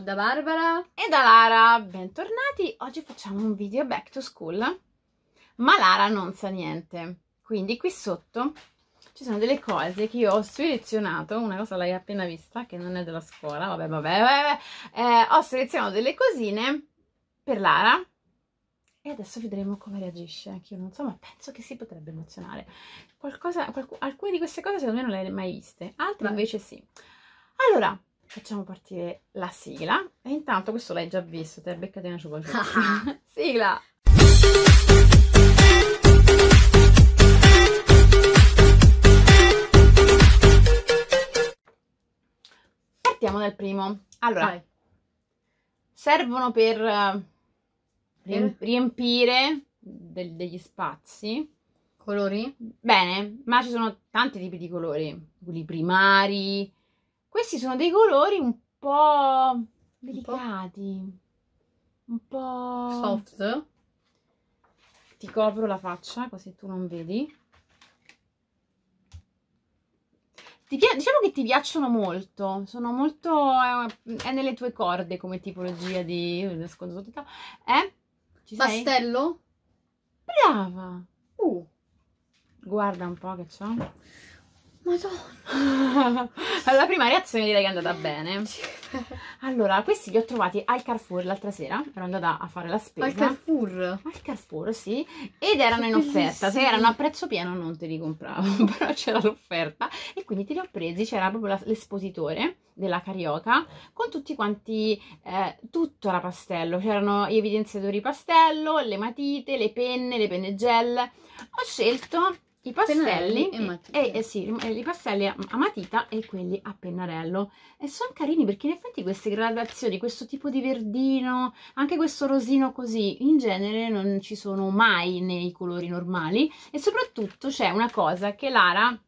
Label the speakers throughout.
Speaker 1: da Barbara e da Lara, bentornati. Oggi facciamo un video back to school, ma Lara non sa niente. Quindi qui sotto ci sono delle cose che io ho selezionato, una cosa l'hai appena vista che non è della scuola, vabbè vabbè, vabbè. Eh, ho selezionato delle cosine per Lara e adesso vedremo come reagisce, anche io non so, ma penso che si potrebbe emozionare. Qualcosa, qualc alcune di queste cose secondo me non le hai mai viste, altre invece sì. Allora, facciamo partire la sigla e intanto questo l'hai già visto, te becca di una cioccolata. sigla! Partiamo dal primo. Allora, Vai. servono eh, per riempire del, degli spazi. Colori? Bene, ma ci sono tanti tipi di colori, quelli primari, questi sono dei colori un po' delicati, un po' soft. Ti copro la faccia così tu non vedi. Ti, diciamo che ti piacciono molto, sono molto... Eh, è nelle tue corde come tipologia di... Eh? Ci sei? Pastello? Brava! Uh! Guarda un po' che c'ho. Madonna. la prima reazione direi che è andata bene. Allora, questi li ho trovati al Carrefour l'altra sera. Ero andata a fare la spesa. Al Carrefour? Al Carrefour, sì. Ed erano in offerta. Se erano a prezzo pieno non te li compravo, però c'era l'offerta. E quindi te li ho presi. C'era proprio l'espositore della Carioca con tutti quanti, eh, tutto era pastello. C'erano gli evidenziatori pastello, le matite, le penne, le penne gel. Ho scelto i pastelli, e, e, eh, eh, sì, eh, i pastelli a, a matita e quelli a pennarello e sono carini perché in effetti queste gradazioni, questo tipo di verdino, anche questo rosino così, in genere non ci sono mai nei colori normali e soprattutto c'è una cosa che Lara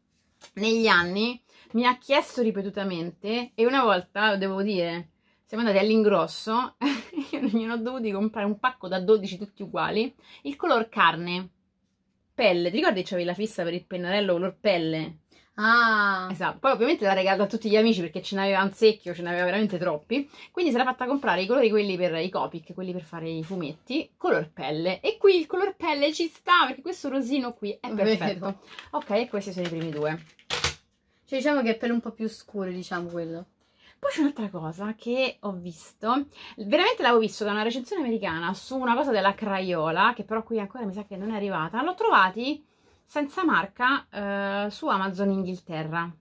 Speaker 1: negli anni mi ha chiesto ripetutamente e una volta, devo dire, siamo andati all'ingrosso, io non ho dovuto comprare un pacco da 12 tutti uguali, il color carne pelle. Ti ricordi c'avevi la fissa per il pennarello color pelle? Ah. Esatto, poi ovviamente l'ha regalata a tutti gli amici perché ce n'aveva un secchio, ce n'aveva veramente troppi. Quindi si era fatta comprare i colori quelli per i copic, quelli per fare i fumetti, color pelle. E qui il color pelle ci sta perché questo rosino qui è perfetto. Vero. Ok, questi sono i primi due. Cioè diciamo che è per un po' più scuro, diciamo quello. Poi c'è un'altra cosa che ho visto, veramente l'avevo visto da una recensione americana su una cosa della Crayola, che però qui ancora mi sa che non è arrivata, l'ho trovati senza marca eh, su Amazon Inghilterra.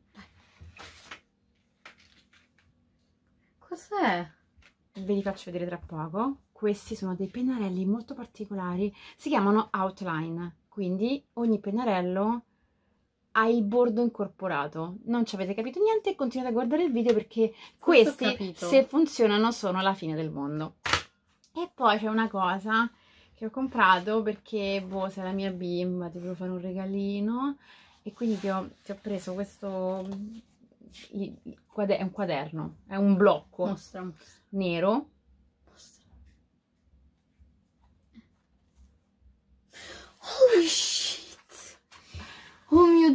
Speaker 1: Cos'è? Ve li faccio vedere tra poco. Questi sono dei pennarelli molto particolari, si chiamano outline, quindi ogni pennarello il bordo incorporato. Non ci avete capito niente e continuate a guardare il video perché questi, se funzionano, sono la fine del mondo. E poi c'è una cosa che ho comprato perché, boh, sei la mia bimba, ti volevo fare un regalino e quindi ti ho, ti ho preso questo... Il, il quader- è un quaderno, è un blocco mostra. nero. Mostra. Holy shit!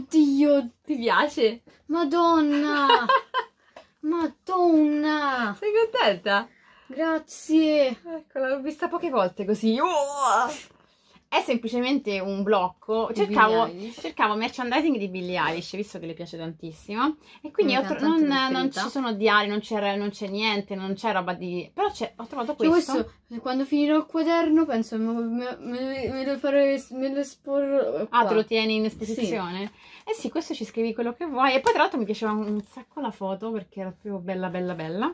Speaker 1: Dio! Ti piace? Madonna! Madonna! Sei contenta? Grazie! Eccola, l'ho vista poche volte così. Oh! è semplicemente un blocco. Cercavo, cercavo merchandising di Billie Eilish, visto che le piace tantissimo. E quindi tro- non, non, ci sono diari, non, non, c'è niente, non c'è roba di... Però ho trovato questo. Cioè questo. Quando finirò il quaderno penso me, me, me lo farò, me lo esporrò Ah, te lo tieni in esposizione? Sì. Eh sì, questo ci scrivi quello che vuoi. E poi tra l'altro mi piaceva un sacco la foto perché era proprio bella bella bella.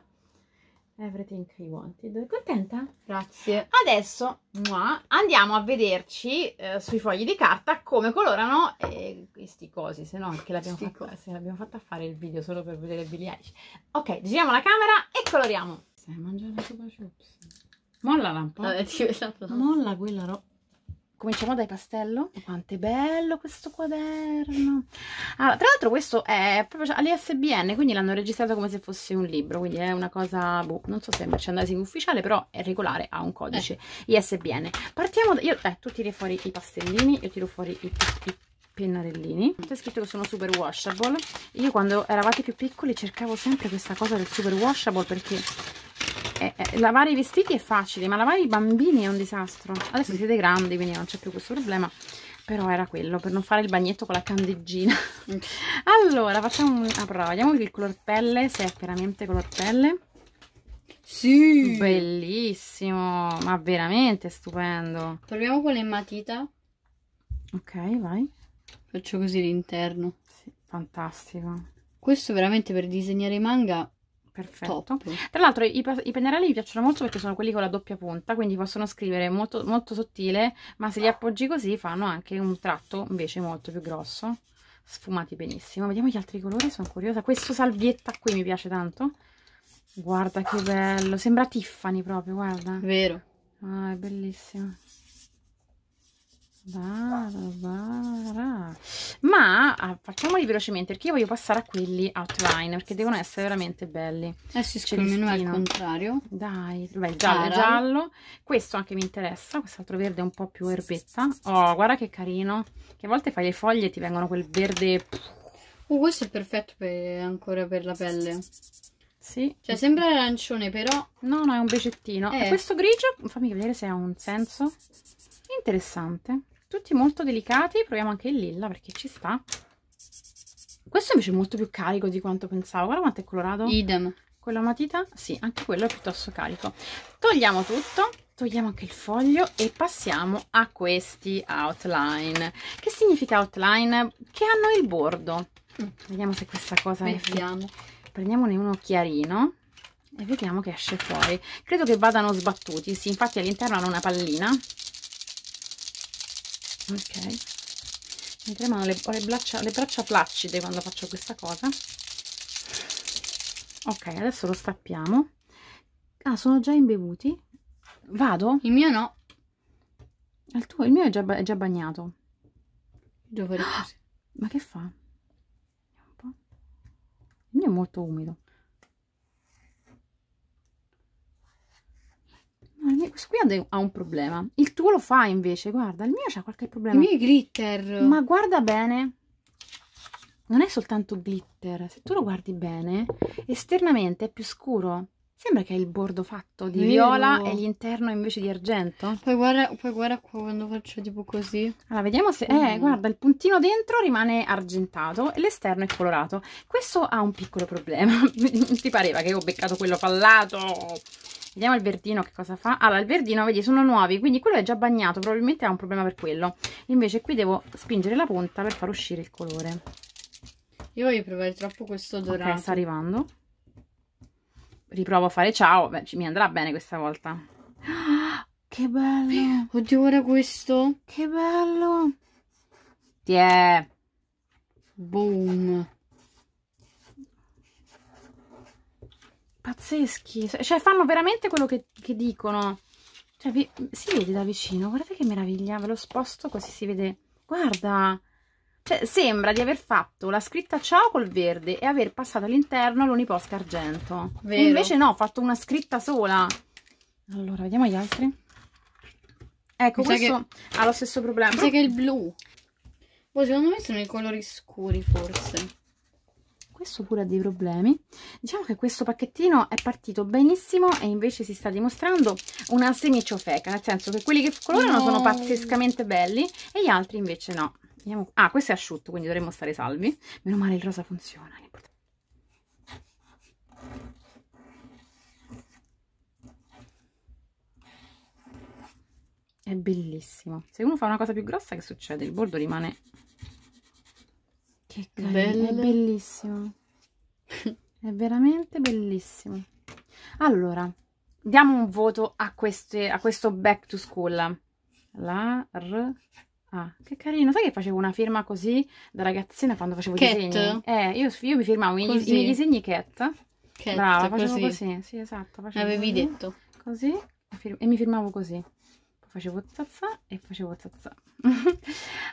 Speaker 1: Everything I Wanted. Contenta? Grazie. Adesso mua, andiamo a vederci eh, sui fogli di carta come colorano eh, questi cosi, se no che l'abbiamo fatta, se l'abbiamo fatta fare il video solo per vedere Billie Eilish. Ok, giriamo la camera e coloriamo. Stai mangiando la chupa chups? un po'. Vabbè, Molla quella roba. Cominciamo dai pastello. Oh, quanto è bello questo quaderno. Allora, ah, tra l'altro questo è proprio cioè, all'ISBN, quindi l'hanno registrato come se fosse un libro, quindi è una cosa, boh, non so se è merchandising ufficiale, però è regolare, ha un codice eh. ISBN. Partiamo da... Io, eh, tu tiri fuori i pastellini, io tiro fuori i, i pennarellini. Mm. C'è scritto che sono super washable. Io quando eravate più piccoli cercavo sempre questa cosa del super washable perché eh, eh, lavare i vestiti è facile, ma lavare i bambini è un disastro. Adesso siete grandi, quindi non c'è più questo problema. Però era quello, per non fare il bagnetto con la candeggina. Mm. allora, facciamo una ah, prova. Vediamo il color pelle, se è veramente color pelle. Sì! Bellissimo! Ma veramente stupendo. Proviamo con le matita. Ok, vai. Faccio così l'interno. Sì, fantastico. Questo veramente per disegnare i manga Perfetto. Top. Tra l'altro i, i pennarelli mi piacciono molto perché sono quelli con la doppia punta, quindi possono scrivere molto, molto sottile, ma se li appoggi così fanno anche un tratto invece molto più grosso. Sfumati benissimo. Vediamo gli altri colori, sono curiosa. Questo salvietta qui mi piace tanto. Guarda che bello, sembra Tiffany proprio, guarda. Vero. Ah, è bellissimo. Barbara. Ma ah, facciamoli velocemente perché io voglio passare a quelli outline perché devono essere veramente belli. eh sì, il menu al contrario. Dai, vai, giallo, giallo. Questo anche mi interessa, quest'altro verde è un po' più erbetta. Oh, guarda che carino. Che a volte fai le foglie e ti vengono quel verde... Oh, questo è perfetto per, ancora per la pelle. Sì. Cioè sembra arancione però... No, no, è un becettino. Eh. E questo grigio, fammi vedere se ha un senso. Interessante tutti molto delicati proviamo anche il lilla perché ci sta questo invece è molto più carico di quanto pensavo guarda quanto è colorato idem quella matita sì anche quello è piuttosto carico togliamo tutto togliamo anche il foglio e passiamo a questi outline che significa outline che hanno il bordo mm. vediamo se questa cosa vediamo è... prendiamone uno chiarino e vediamo che esce fuori credo che vadano sbattuti sì infatti all'interno hanno una pallina ok mi tremano le, le, braccia, le braccia flaccide quando faccio questa cosa ok adesso lo stappiamo ah sono già imbevuti vado? il mio no il tuo, il mio è già, è già bagnato devo ah, ma che fa? il mio è molto umido questo qui ha un problema. Il tuo lo fa invece, guarda, il mio c'ha qualche problema. Il mio è glitter. Ma guarda bene, non è soltanto glitter, se tu lo guardi bene, esternamente è più scuro. Sembra che hai il bordo fatto di Vero. viola e l'interno invece di argento. Poi guarda, poi guarda quando faccio tipo così. Allora, vediamo se... Eh, mm. guarda, il puntino dentro rimane argentato e l'esterno è colorato. Questo ha un piccolo problema. Ti pareva che io ho beccato quello fallato? Vediamo il verdino che cosa fa. Allora, il verdino, vedi, sono nuovi, quindi quello è già bagnato, probabilmente ha un problema per quello. Invece qui devo spingere la punta per far uscire il colore. Io voglio provare troppo questo dorato. Ok, sta arrivando. Riprovo a fare ciao, Beh, mi andrà bene questa volta. Ah, che bello! Oddio, ora questo! Che bello! Ti è... Boom! pazzeschi, cioè fanno veramente quello che, che dicono, cioè, vi, si vede da vicino, guardate che meraviglia, ve lo sposto così si vede, guarda, cioè sembra di aver fatto la scritta ciao col verde e aver passato all'interno l'uniposca argento, Vero. invece no, ho fatto una scritta sola, allora vediamo gli altri, ecco mi questo che... ha lo stesso problema, mi sa che è il blu, boh, secondo me sono i colori scuri forse, questo pure ha dei problemi diciamo che questo pacchettino è partito benissimo e invece si sta dimostrando una semiciofeca nel senso che quelli che colorano no. sono pazzescamente belli e gli altri invece no Vediamo... ah questo è asciutto quindi dovremmo stare salvi meno male il rosa funziona è bellissimo se uno fa una cosa più grossa che succede? il bordo rimane che bello. È bellissimo. è veramente bellissimo. Allora, diamo un voto a, queste, a questo back to school. La R Ah, che carino. Sai che facevo una firma così da ragazzina quando facevo i disegni? Eh, io, io mi firmavo i, i miei disegni cat. cat Brava, facevo così. così. Sì, esatto. Avevi così, detto. Così. E mi firmavo così. Poi facevo zazza e facevo zazza.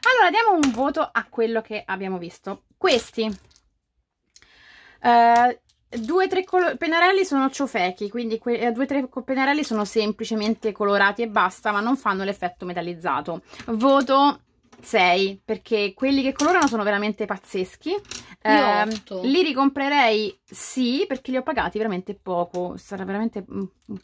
Speaker 1: allora diamo un voto a quello che abbiamo visto questi uh, due o tre pennarelli sono ciofechi quindi eh, due o tre pennarelli sono semplicemente colorati e basta ma non fanno l'effetto metallizzato voto 6 perché quelli che colorano sono veramente pazzeschi. Eh, li ricomprerei sì perché li ho pagati veramente poco, sarà veramente mm,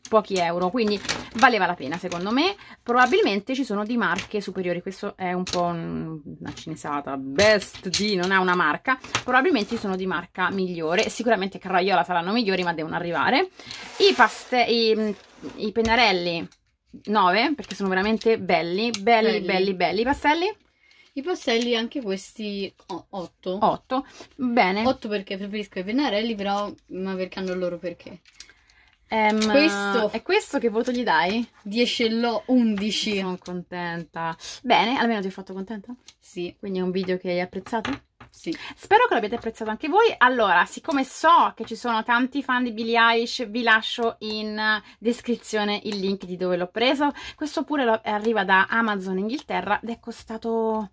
Speaker 1: pochi euro, quindi valeva la pena secondo me. Probabilmente ci sono di marche superiori, questo è un po' una cinesata, best di, non è una marca, probabilmente ci sono di marca migliore, sicuramente Crayola saranno migliori ma devono arrivare. I, i, mm, i pennarelli 9 perché sono veramente belli, belli, belli, belli, belli pastelli i pastelli anche questi 8 8 bene 8 perché preferisco i pennarelli però ma perché hanno il loro perché Um, questo è questo che voto gli dai? 10 e l'ho 11 sono contenta bene almeno ti ho fatto contenta? sì quindi è un video che hai apprezzato? sì spero che l'abbiate apprezzato anche voi allora siccome so che ci sono tanti fan di Billie Eilish vi lascio in descrizione il link di dove l'ho preso questo pure arriva da Amazon Inghilterra ed è costato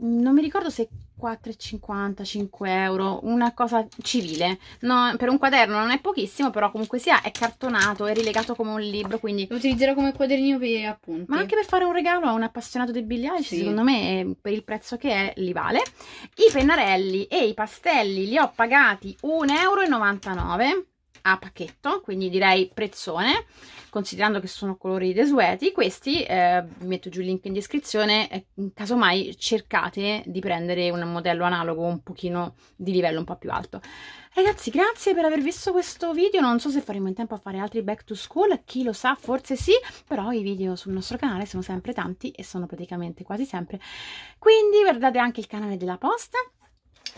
Speaker 1: non mi ricordo se 4,50, 5 euro, una cosa civile. No, per un quaderno non è pochissimo, però comunque sia è cartonato, è rilegato come un libro, quindi... Lo utilizzerò come quadernino per appunti. Ma anche per fare un regalo a un appassionato del biliardo, sì. secondo me eh, per il prezzo che è li vale. I pennarelli e i pastelli li ho pagati 1,99 euro a pacchetto, quindi direi prezzone, considerando che sono colori desueti. Questi, eh, vi metto giù il link in descrizione, eh, casomai cercate di prendere un modello analogo un pochino di livello un po' più alto. Ragazzi, grazie per aver visto questo video, non so se faremo in tempo a fare altri back to school, chi lo sa, forse sì, però i video sul nostro canale sono sempre tanti e sono praticamente quasi sempre. Quindi guardate anche il canale della posta,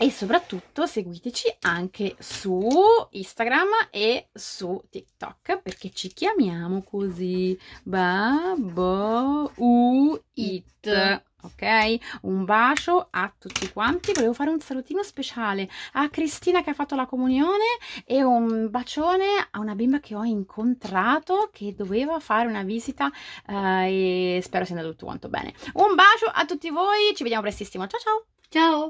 Speaker 1: e soprattutto seguiteci anche su Instagram e su TikTok perché ci chiamiamo così Babbo It. Ok, un bacio a tutti quanti. Volevo fare un salutino speciale a Cristina che ha fatto la comunione e un bacione a una bimba che ho incontrato che doveva fare una visita eh, e spero sia andato tutto quanto bene. Un bacio a tutti voi, ci vediamo prestissimo. Ciao ciao! Ciao!